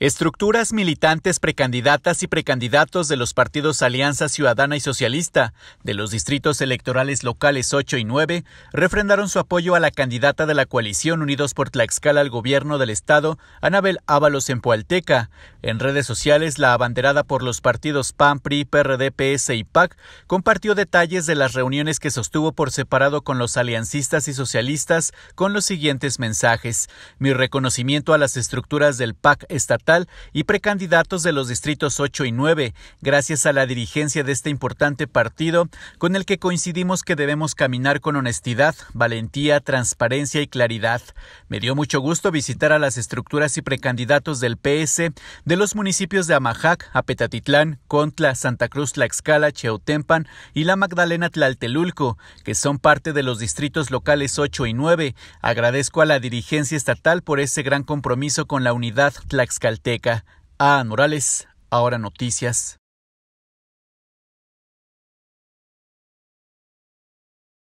Estructuras militantes precandidatas y precandidatos de los partidos Alianza Ciudadana y Socialista de los distritos electorales locales 8 y 9 refrendaron su apoyo a la candidata de la coalición Unidos por Tlaxcala al gobierno del estado, Anabel Ábalos en Poalteca. En redes sociales, la abanderada por los partidos PAN, PRI, PRD, PS y PAC compartió detalles de las reuniones que sostuvo por separado con los aliancistas y socialistas con los siguientes mensajes. Mi reconocimiento a las estructuras del PAC estatal y precandidatos de los distritos 8 y 9, gracias a la dirigencia de este importante partido con el que coincidimos que debemos caminar con honestidad, valentía, transparencia y claridad. Me dio mucho gusto visitar a las estructuras y precandidatos del PS de los municipios de Amajac, Apetatitlán, Contla, Santa Cruz Tlaxcala, Cheotempan y la Magdalena Tlaltelulco, que son parte de los distritos locales 8 y 9. Agradezco a la dirigencia estatal por ese gran compromiso con la unidad Tlaxcala Tlaxcalteca. A. Ah, Morales, ahora noticias.